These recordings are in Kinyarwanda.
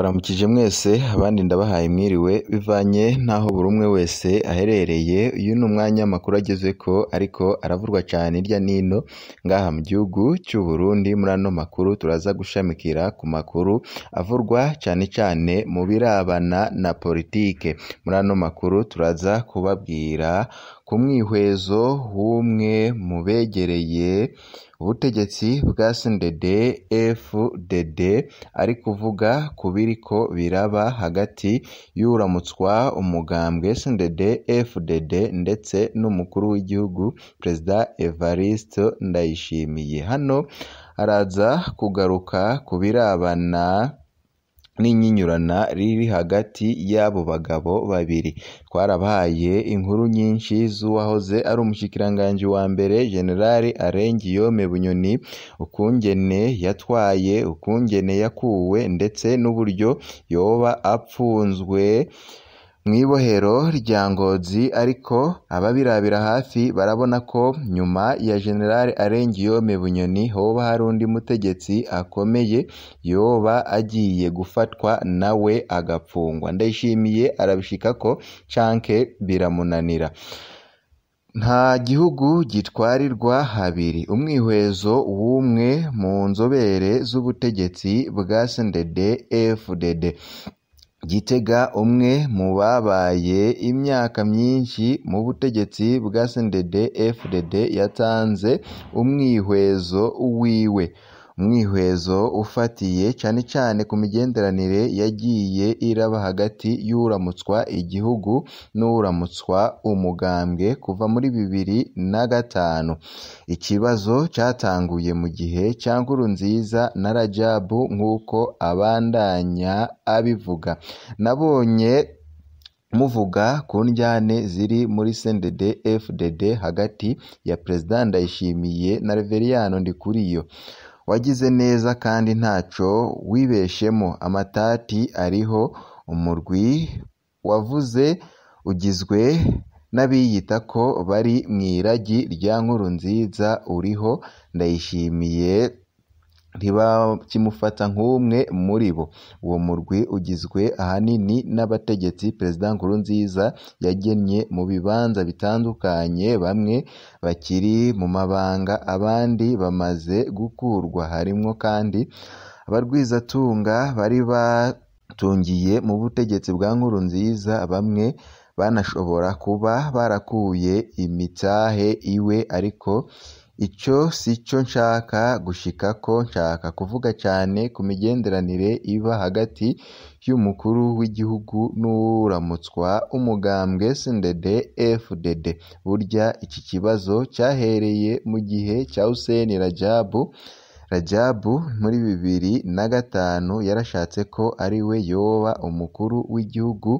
Baramukije mwese abandi ndabahaye mwiriwe bivanye n'aho buri umwe wese aherereye uyu ni umwanya amakuru ageze ko ariko aravurwa cyane hirya n'ino ngaha mu gihugu cy'u Burundi muri ano makuru turaza gushamikira ku makuru avurwa cyane cyane mu birabana na politike muri ano makuru turaza kubabwira ku mwihwezo w'umwe mu begereye ubutegetsi bwa CNDD-FDD ari kuvuga ku ko biraba hagati y'uramutswa umugambwe CNDD-FDD ndetse n'umukuru w'igihugu Perezida Evariste Ndayishimiye hano araza kugaruka ku birabana n'inyinyurana riri hagati y'abo bagabo babiri twarabahaye inkuru nyinshi z'uwahoze ari umushikiranganji wa mbere Gen Alain Guillaume Bunyoni ukungene yatwaye ukungene yakuwe ndetse n'uburyo yoba apfunzwe mu ibohero rya Ngozi ariko ababirabira hafi barabona ko nyuma ya Gen Alain Guillaume Bunyoni hoba hari undi mutegetsi akomeye yoba agiye gufatwa nawe agapfungwa Ndayishimiye arabishika ko canke biramunanira nta gihugu gitwarirwa habiri umwihwezo w'umwe mu nzobere z'ubutegetsi bwa CNDD-FDD Gitega umwe mu babaye imyaka myinshi mu butegetsi bwa CNDD-FDD yatanze umwihwezo wiwe umwihwezo ufatiye cyane cyane ku migenderanire yagiye iraba hagati y'uramutswa igihugu n'uramutswa umugambwe kuva muri bibiri na gatanu ikibazo cyatanguye mu gihe cyangwa Nkurunziza na Rajab nk'uko abandanya abivuga nabonye muvuga ku njyane ziri muri CNDD FDD hagati ya Perezida Ndayishimiye na Reverien Ndikuriyo wagize neza kandi ntacyo wibeshyemo amatati ariho umurwi wavuze ugizwe n'abiyita ko bari mu iragi rya nkuru nziza uriho Ndayishimiye ntibakimufata nk'umwe muri bo uwo murwi ugizwe ahanini n'abategetsi Perezida Nkurunziza yagennye mu bibanza bitandukanye bamwe bakiri mu mabanga abandi bamaze gukurwa harimo kandi abarwizatunga bari batungiye mu butegetsi bwa Nkurunziza bamwe banashobora kuba barakuye imitahe iwe ariko Icyo si cyo nshaka gushika ko nshaka kuvuga cyane ku migenderanire iba hagati y'umukuru w'igihugu n'uramutswa umugambwe CNDD-FDD burya iki kibazo cyahereye mu gihe cya Hussein Rajabu Rajab muri bibiri na gatanu yarashatse ko ari we yoba umukuru w'igihugu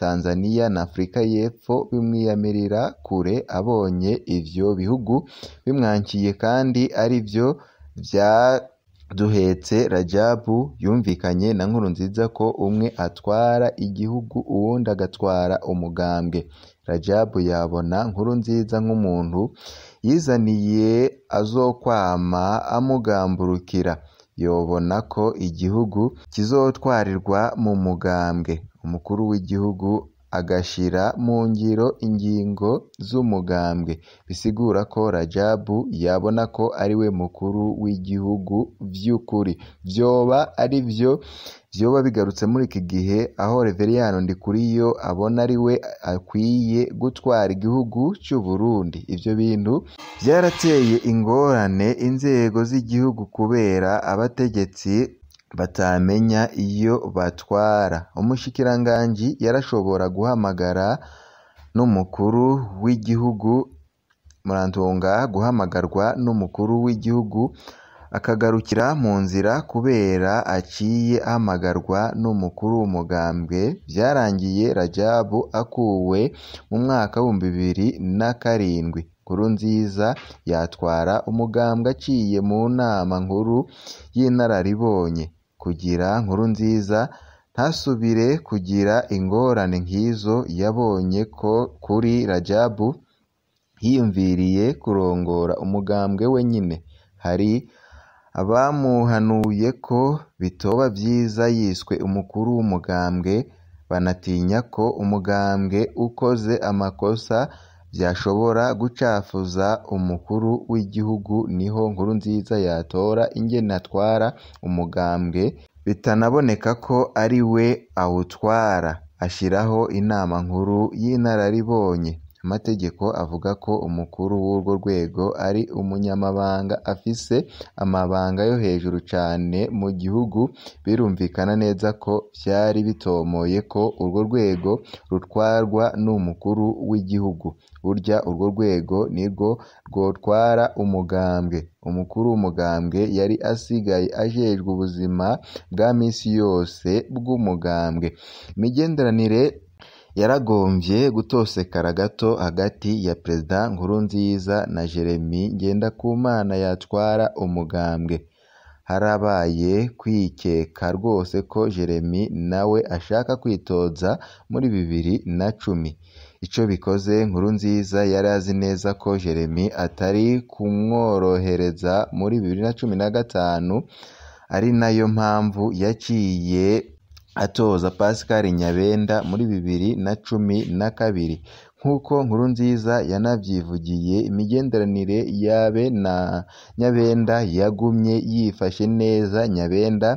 Tanzania na Afurika y'Epfo bimwiyamirira kure abonye ibyo bihugu bimwankiye kandi ari arivyo vyaduhetse Rajab yumvikanye na nkuru nziza ko umwe atwara igihugu uwundi agatwara umugambwe Rajab yabona nkuru nziza nk'umuntu yizaniye azokwama amugamburukira yobona ko igihugu kizotwarirwa mu mugambwe umukuru w'igihugu agashira mu ngiro ingingo z'umugambwe bisigura ko rajabu yabona ko ari we mukuru w'igihugu vy'ukuri byoba ari byo Byoba bigarutse muri iki gihe aho Rev Ndikuriyo abona ari we akwiye gutwara igihugu cy'u Burundi ibyo bintu byarateye ingorane inzego z'igihugu kubera abategetsi batamenya iyo batwara umushikiranganji yarashobora guhamagara n'umukuru w'igihugu Murantunga guhamagarwa n'umukuru w'igihugu akagarukira mu nzira kubera aciye ahamagarwa n'umukuru w'umugambwe byarangiye Rajab akuwe mu mwaka w'ibihumbi bibiri na karindwi nziza yatwara umugambwe aciye mu nama nkuru y'inararibonye kugira nkuru nziza ntasubire kugira ingorane nk'izo yabonye ko kuri Rajabu hiyumviriye kurongora umugambwe we nyine hari bamuhanuye ko bitoba byiza yiswe umukuru w'umugambwe banatinya ko umugambwe ukoze amakosa byashobora gucafuza umukuru w'igihugu niho nkuru nziza yatora ingenatwara umugambwe bitanaboneka ko ari we awutwara ashyiraho inama nkuru y'inararibonye Amategeko avuga ko umukuru w'urwo rwego ari umunyamabanga afise amabanga yo hejuru cane mu gihugu birumvikana neza ko vyari bitomoye ko urwo rwego rutwarwa n'umukuru w'igihugu burya urwo rwego nirwo rwotwara umugambwe umukuru w'umugambwe yari asigaye ajejwe ubuzima bwa misi yose bw'umugambwe imigenderanire yaragombye gutosekara gato hagati ya Perezida Nkurunziza na Jeremy ngenda ku mana yatwara umugambwe harabaye kwikeka rwose ko Jeremy nawe ashaka kwitoza muri bibiri na cumi icyo bikoze Nkurunziza yari azi neza ko Jeremy atari kumworohereza muri bibiri na cumi na gatanu ari nayo mpamvu yaciye atoza Pascal Nyabenda muri bibiri na cumi na kabiri nk'uko Nkuru nziza yanabyivugiye imigenderanire y'Abe na Nyabenda yagumye yifashe neza Nyabenda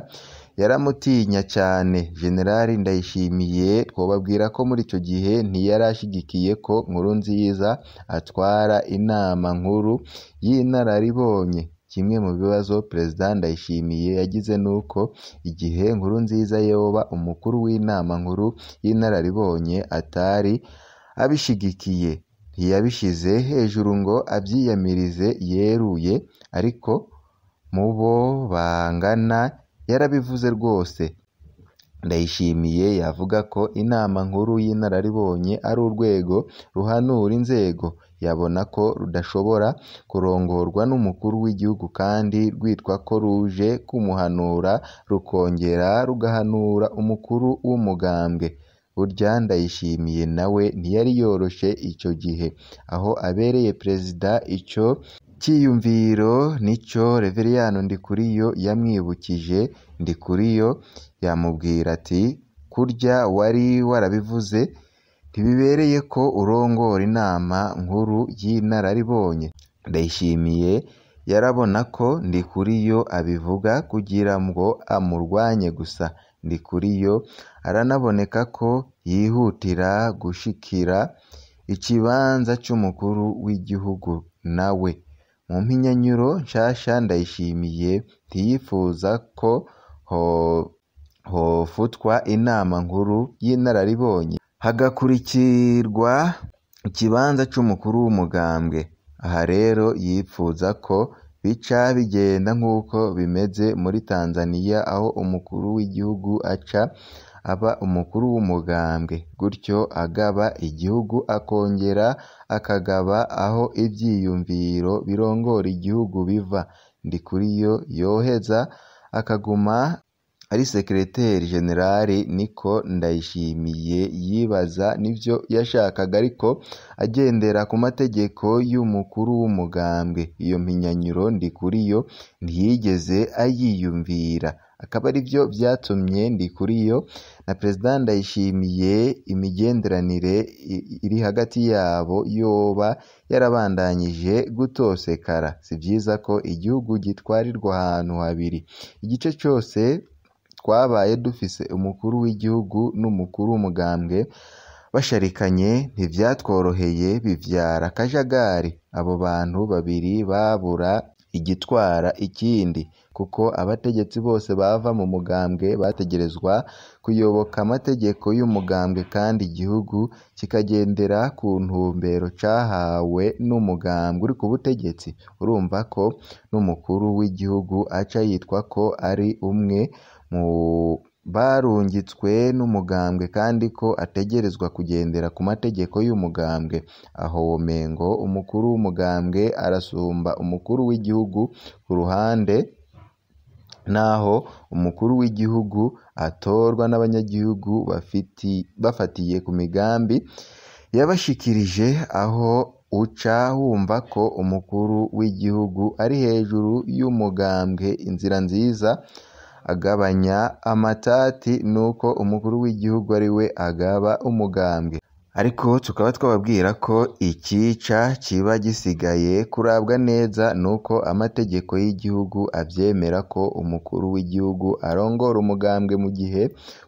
yaramutinya cyane General Ndayishimiye twababwira ko muri icyo gihe ntiyari ashyigikiye ko Nkurunziza atwara inama nkuru y'inararibonye Kimwe mu bibazo Perezida Ndayishimiye yagize ni uko igihe nkuru nziza yoba umukuru w'Inama Nkuru y'Inararibonye atari abishyigikiye ntiyabishyize hejuru ngo abyiyamirize yeruye ariko mu bo bangana yarabivuze rwose Ndayishimiye yavuga ko Inama Nkuru y'Inararibonye ari urwego ruhanura inzego yabona ko rudashobora kurongorwa n'umukuru w'igihugu kandi rwitwa ko ruje kumuhanura rukongera rugahanura umukuru w'umugambwe burya Ndayishimiye nawe ntiyari yoroshe icyo gihe aho abereye perezida icyo cyiyumviro nicyo Rev Ndikuriyo yamwibukije Ndikuriyo yamubwira ati kurya wari warabivuze ntibibereye ko urongora Inama Nkuru y'Inararibonye Ndayishimiye yarabona ko ndi kuri yo abivuga kugira ngo amurwanye gusa ndi kuri yo aranaboneka ko yihutira gushikira ikibanza cy'umukuru w'igihugu nawe mu mpinyanyuro nshasha Ndayishimiye ntiyifuza ko hofutwa Inama Nkuru y'Inararibonye hagakurikirwa ikibanza cy'umukuru w'umugambwe, aha rero yipfuza ko bica bigenda nk'uko bimeze muri Tanzania aho umukuru w'igihugu aca aba umukuru w'umugambwe gutyo agaba igihugu akongera akagaba aho ibyiyumviro birongora igihugu biva, ndi kuri yo yoheza akaguma ari Secrétaire Général Nicole Ndayishimiye yibaza n'ibyo yashakaga ariko agendera ku mategeko y'umukuru w'umugambwe iyo mpinyanyuro Ndikuriyo ntiyigeze ayiyumvira akaba ari aribyo byatumye Ndikuriyo na Perezida Ndayishimiye imigenderanire iri hagati yabo yoba yarabandanyije gutosekara si byiza ko igihugu gitwarirwa ahantu habiri igice cyose twabaye dufise umukuru w'igihugu n'umukuru w'umugambwe basharikanye ntibyatworoheye bibyara akajagari abo bantu babiri babura igitwara ikindi kuko abategetsi bose bava mu mugambwe bategerezwa kuyoboka amategeko y'umugambwe kandi igihugu kikagendera ku ntumbero cyahawe n'umugambwe uri ku butegetsi urumva ko n'umukuru w'igihugu aca yitwa ko ari umwe mu barungitswe n'umugambwe kandi ko ategerezwa kugendera ku mategeko y'umugambwe. Aho womengo umukuru w'umugambwe arasumba umukuru w'igihugu ku ruhande naho umukuru w'igihugu atorwa n'abanyagihugu bafatiye ku migambi yabashikirije aho uca wumva ko umukuru w'igihugu ari hejuru y'umugambwe. Inzira nziza agabanya amatati nuko umukuru w'igihugu ari we agaba umugambwe ariko tukaba twababwira ko icyica kiba gisigaye kurabwa neza nuko amategeko y'igihugu abyemera ko umukuru w'igihugu arongora umugambwe mu gihe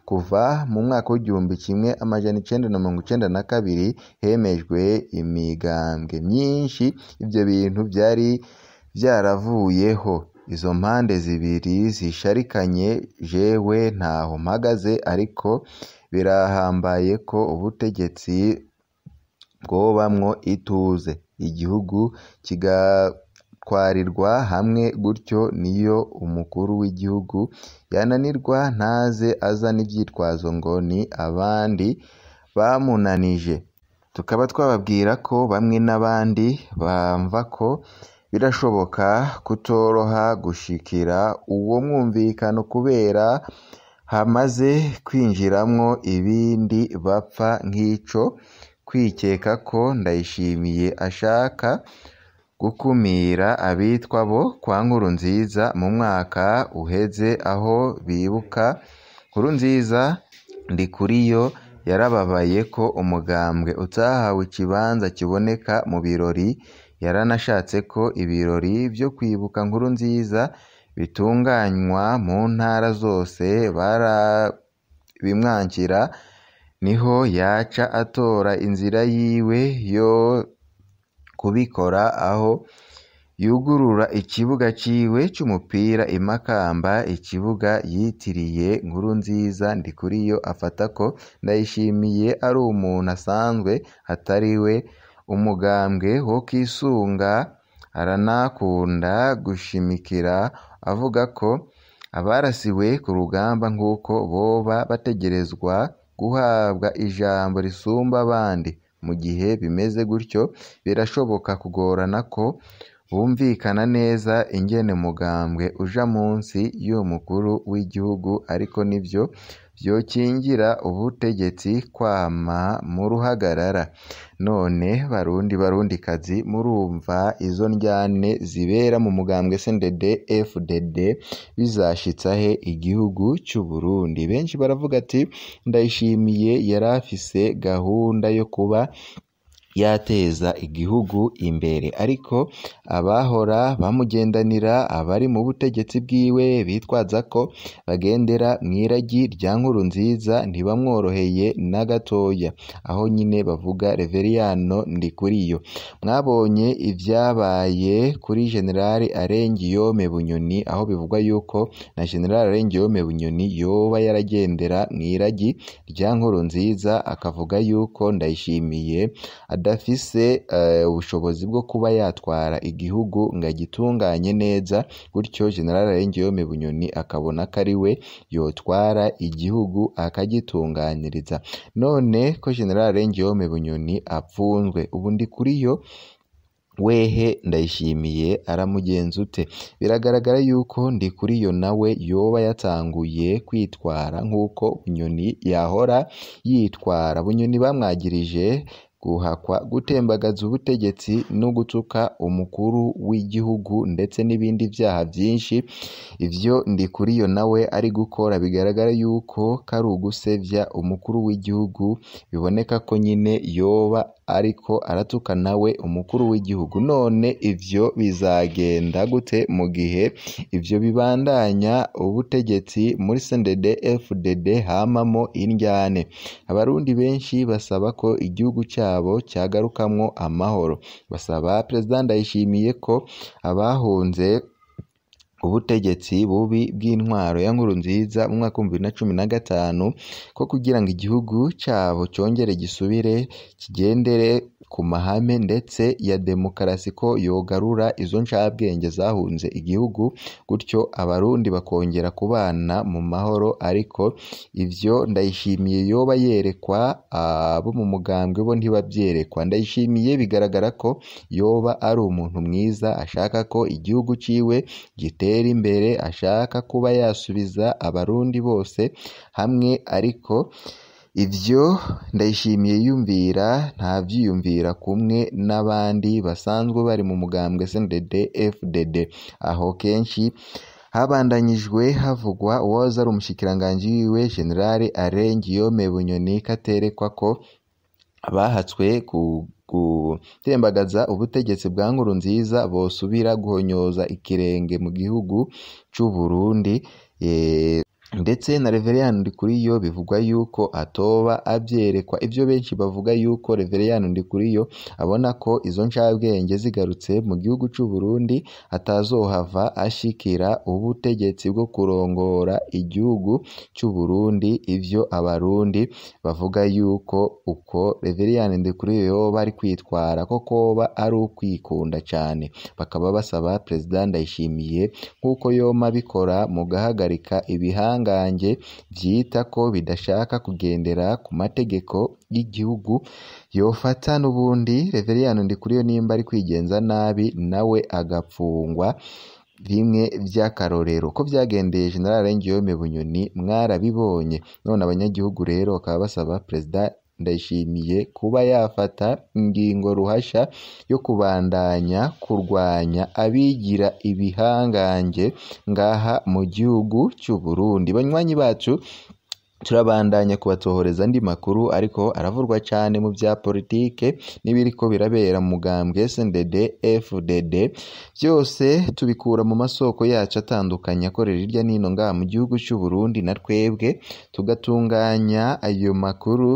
kuva mu mwaka w'igihumbi kimwe amajana icyenda na mirongo icenda na kabiri hemejwe imigambwe myinshi ibyo bintu byari byaravuyeho Izo mpande zibiri zisharikanye jewe ntaho mpagaze ariko birahambaye ko ubutegetsi bwobamwo ituze igihugu kigatwarirwa hamwe gutyo niyo umukuru w'igihugu yananirwa ntaze azana ibyitwazo ngo ni abandi bamunanije tukaba twababwira ko bamwe n'abandi bamva ko birashoboka kutoroha gushikira uwo mwumvikano kubera hamaze kwinjiramo ibindi bapfa nk’icyo kwikeka ko Ndayishimiye ashaka gukumira abitwa bo kwa nkuru nziza mu mwaka uheze aho bibuka Nkuru nziza ndi kuri yo yarababaye ko umugambwe utahawe ikibanza kiboneka mu birori yaranashatse ko ibirori byo kwibuka nkuru nziza bitunganywa mu ntara zose barabimwakira niho yaca atora inzira yiwe yo kubikora aho yugurura ikibuga ciwe cy’umupira imakamba ikibuga yitiriye nkuru nziza ndi kuri yo afata ko Ndayishimiye ari umuntu asanzwe atari we umugambwe wo kwisunga aranakunda gushimikira avuga ko abarasiwe ku rugamba nk'uko boba bategerezwa guhabwa ijambo risumba abandi mu gihe bimeze gutyo birashoboka kugorana ko bumvikana neza ingene Mugambwe uja munsi y'uwo mukuru w'igihugu ariko nibyo byokingira ubutegetsi kwama mu ruhagarara. None Barundi Barundikazi murumva izo ndyane zibera mu mugambwe CNDD-FDD bizashitsa he igihugu cyuburundi benshi baravuga ati ndayishimiye yarafise gahunda yo kuba yateza igihugu imbere ariko abahora bamugendanira abari mu butegetsi bwiwe bitwaza ko bagendera mu iragi rya nziza ntibamworoheye na gatoya aho nyine bavuga Reveriyano yo mwabonye ibyabaye kuri General Arengiyome Bunyoni aho bivugwa yuko na General Arengiyome Bunyoni yoba yaragendera mu iragi rya nziza akavuga yuko Ndayishimiye adafise eh, ubushobozi bwo kuba yatwara igihugu ngo agitunganye neza gutyo General Niyonzima Bunyoni akabona ko ari we yotwara igihugu akagitunganiriza none ko General Niyonzima Bunyoni apfunzwe ubundi kuri yo wehe ndayishimiye aramugenza ute biragaragara yuko ndi kuri yo nawe yoba yatanguye kwitwara nk'uko bunyoni yahora yitwara bunyoni bamwagirije guhakwa gutembagaza ubutegetsi no gutuka umukuru w'igihugu ndetse n'ibindi byaha byinshi ibyo ndi kuri Ndikuriyo nawe ari gukora bigaragara yuko kari ugusebya umukuru w'igihugu biboneka ko nyine yoba ariko aratuka nawe umukuru w'igihugu none ibyo bizagenda gute mu gihe ibyo bibandanya ubutegetsi muri CNDD FDD hamamo indyane abarundi benshi basaba ko igihugu cyabo cyabo cyagarukamwo amahoro basaba Perezida Ndayishimiye ko abahunze ubutegetsi bubi bw'intwaro ya Nkurunziza mu mwaka w'ibihumbi bibiri na cumi na gatanu ko kugira ngo igihugu cyabo cyongere gisubire kigendere ku mahame ndetse ya demokarasi ko yogarura izo ncabwenge zahunze igihugu gutyo abarundi bakongera kubana mu mahoro ariko ibyo Ndayishimiye yoba yerekwa abo ah, mu mugambwe bo ntibabyerekwa Ndayishimiye bigaragara ko yoba ari umuntu mwiza ashaka ko igihugu ciwe gitera butere imbere ashaka kuba yasubiza abarundi bose hamwe ariko ibyo Ndayishimiye nta byiyumvira kumwe n'abandi basanzwe bari mu mugambwe CNDD FDD aho kenshi habandanyijwe havugwa uwahoze ari umushikiranganji wiwe General Alain Guillaume Bunyoni katerekwa ko bahatswe ku tembagaza ubutegetsi bwa nkuru nziza bosubira guhonyoza ikirenge mu gihugu cy'u Burundi eh, ndetse na Reveriyani Ndikuriyo bivugwa yuko atoba abyerekwa ibyo benshi bavuga yuko Reveriyani Ndikuriyo abona ko izo ncabwenge zigarutse mu gihugu cy'u Burundi atazohava ashikira ubutegetsi bwo kurongora igihugu cy'u Burundi ibyo abarundi bavuga yuko uko Reveriyani Ndikuriyo yoba ari kwitwara ko koba ari ukwikunda cyane bakaba basaba Perezida Ndayishimiye nk'uko yoma abikora mu guhagarika ibihanga ibihangange byita ko bidashaka kugendera ku mategeko y'igihugu yofata n'ubundi Reverien Ndikuriyo nimba ari kwigenza nabi nawe agafungwa bimwe by'akarorero ko byagendeye Gen Guillaume Bunyoni mwarabibonye none abanyagihugu rero bakaba basaba Perezida ndayishimiye kuba yafata ingingo ruhasha yo kubandanya kurwanya abigira ibihangange ngaha mu gihugu cy'u Burundi banywanyi bacu turabandanya kubatohoreza andi makuru ariko aravurwa cyane mu bya politike n'ibiriko birabera mu mugambwe SNDD FDD byose tubikura mu masoko yacu atandukanye akorera hirya n'ino nga mu gihugu cy'u Burundi na twebwe tugatunganya ayo makuru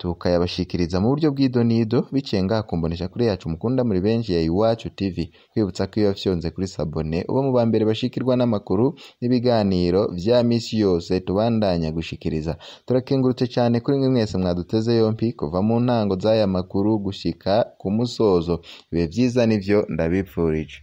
tukayabashikiriza mu buryo bw'idonido bicenga kumbonesha kuri yacu mukunda muri benshi ya Iwacu TV kwibutsa ko iyo wafyonze kuri sabone uba mu ba mbere bashikirwa n'amakuru n'ibiganiro bya misi yose tubandanya gushikiriza turakengurutse cyane kuri mwe mwese mwaduteze yombi kuva mu ntango z'aya makuru gushyika ku musozo ibihe byiza nibyo ndabipfurije